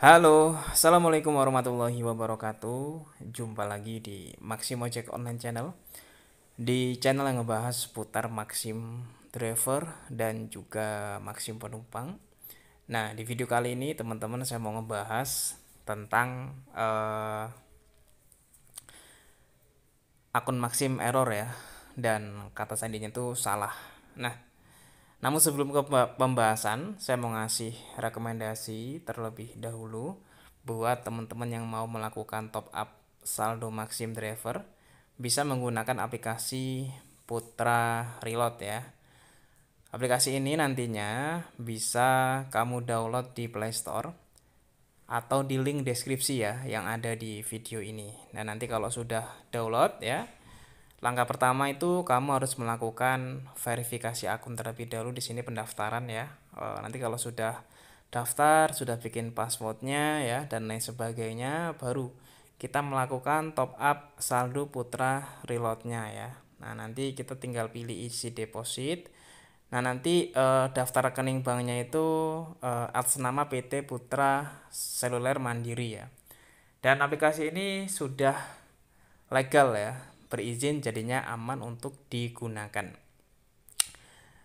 Halo, Assalamualaikum warahmatullahi wabarakatuh Jumpa lagi di Maximo Jack Online Channel Di channel yang ngebahas seputar Maxim Driver dan juga Maxim Penumpang Nah, di video kali ini teman-teman saya mau ngebahas tentang uh, akun Maxim error ya Dan kata sandinya itu salah Nah, namun sebelum ke pembahasan, saya mau ngasih rekomendasi terlebih dahulu buat teman-teman yang mau melakukan top up saldo Maxim Driver bisa menggunakan aplikasi Putra Reload ya. Aplikasi ini nantinya bisa kamu download di Play Store atau di link deskripsi ya yang ada di video ini. Nah, nanti kalau sudah download ya, Langkah pertama itu kamu harus melakukan verifikasi akun terlebih dahulu di sini pendaftaran ya. Eh, nanti kalau sudah daftar, sudah bikin passwordnya ya dan lain sebagainya, baru kita melakukan top up saldo Putra Reloadnya ya. Nah nanti kita tinggal pilih isi deposit. Nah nanti e, daftar rekening banknya itu e, atas nama PT Putra Seluler Mandiri ya. Dan aplikasi ini sudah legal ya berizin jadinya aman untuk digunakan.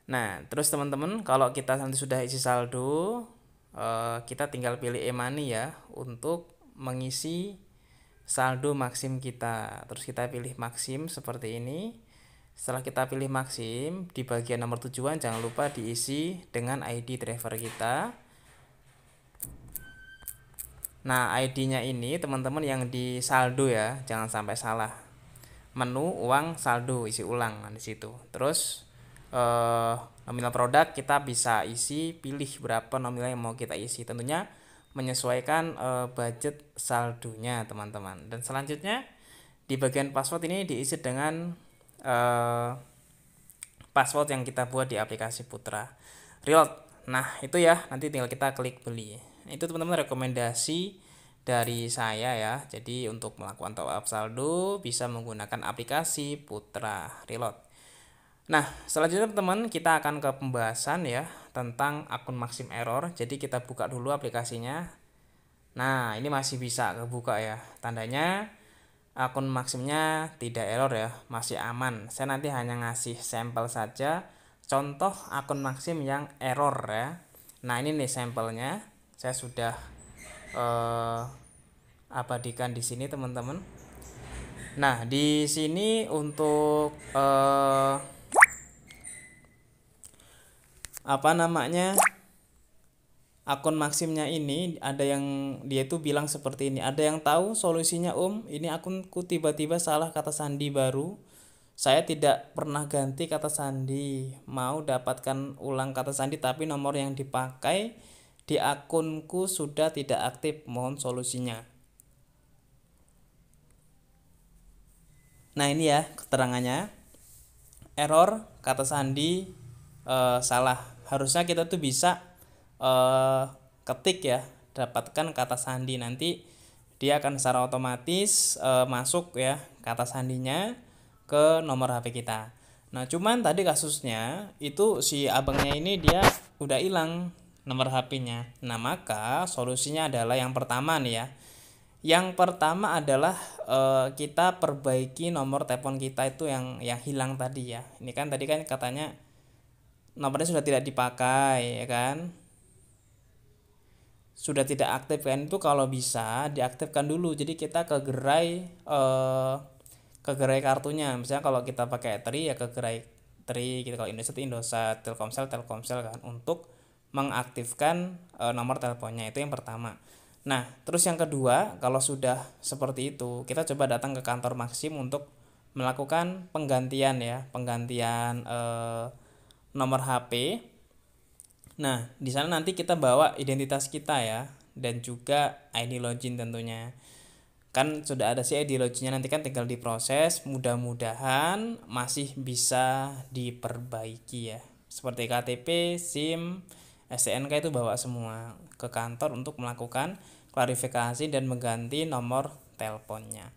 Nah, terus teman-teman, kalau kita nanti sudah isi saldo, eh, kita tinggal pilih e-money ya untuk mengisi saldo maksim kita. Terus kita pilih maksim seperti ini. Setelah kita pilih maksim, di bagian nomor tujuan jangan lupa diisi dengan ID driver kita. Nah, ID-nya ini teman-teman yang di saldo ya, jangan sampai salah menu uang saldo isi ulang di situ terus eh, nominal produk kita bisa isi pilih berapa nominal yang mau kita isi tentunya menyesuaikan eh, budget saldonya teman-teman dan selanjutnya di bagian password ini diisi dengan eh, password yang kita buat di aplikasi Putra Real nah itu ya nanti tinggal kita klik beli itu teman-teman rekomendasi dari saya ya. Jadi untuk melakukan top up saldo bisa menggunakan aplikasi Putra Reload. Nah, selanjutnya teman-teman kita akan ke pembahasan ya tentang akun Maxim Error. Jadi kita buka dulu aplikasinya. Nah, ini masih bisa kebuka ya. Tandanya akun Maximnya tidak error ya, masih aman. Saya nanti hanya ngasih sampel saja contoh akun Maxim yang error ya. Nah, ini nih sampelnya. Saya sudah uh, abadikan di sini teman-teman. Nah, di sini untuk uh, apa namanya? akun maksimnya ini ada yang dia itu bilang seperti ini ada yang tahu solusinya om ini akunku tiba-tiba salah kata sandi baru saya tidak pernah ganti kata sandi mau dapatkan ulang kata sandi tapi nomor yang dipakai di akunku sudah tidak aktif, mohon solusinya. Nah ini ya keterangannya. Error kata sandi e, salah. Harusnya kita tuh bisa e, ketik ya, dapatkan kata sandi nanti dia akan secara otomatis e, masuk ya kata sandinya ke nomor HP kita. Nah, cuman tadi kasusnya itu si abangnya ini dia udah hilang nomor HP-nya. Nah, maka solusinya adalah yang pertama nih ya. Yang pertama adalah e, kita perbaiki nomor telepon kita itu yang yang hilang tadi ya. Ini kan tadi kan katanya nomornya sudah tidak dipakai ya kan. Sudah tidak aktif kan itu kalau bisa diaktifkan dulu. Jadi kita ke gerai e, eh, ke gerai kartunya. Misalnya kalau kita pakai Tri ya ke gerai Tri gitu kalau Indosat Indosat, Telkomsel Telkomsel kan untuk mengaktifkan e, nomor teleponnya itu yang pertama. Nah, terus yang kedua, kalau sudah seperti itu, kita coba datang ke kantor Maxim untuk melakukan penggantian ya, penggantian e, nomor HP. Nah, di sana nanti kita bawa identitas kita ya dan juga ID login tentunya. Kan sudah ada sih ID loginnya nanti kan tinggal diproses, mudah-mudahan masih bisa diperbaiki ya. Seperti KTP, SIM, STNK itu bawa semua ke kantor untuk melakukan klarifikasi dan mengganti nomor teleponnya.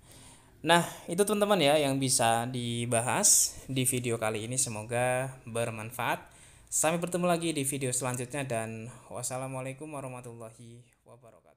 Nah, itu teman-teman ya yang bisa dibahas di video kali ini. Semoga bermanfaat. Sampai bertemu lagi di video selanjutnya dan wassalamualaikum warahmatullahi wabarakatuh.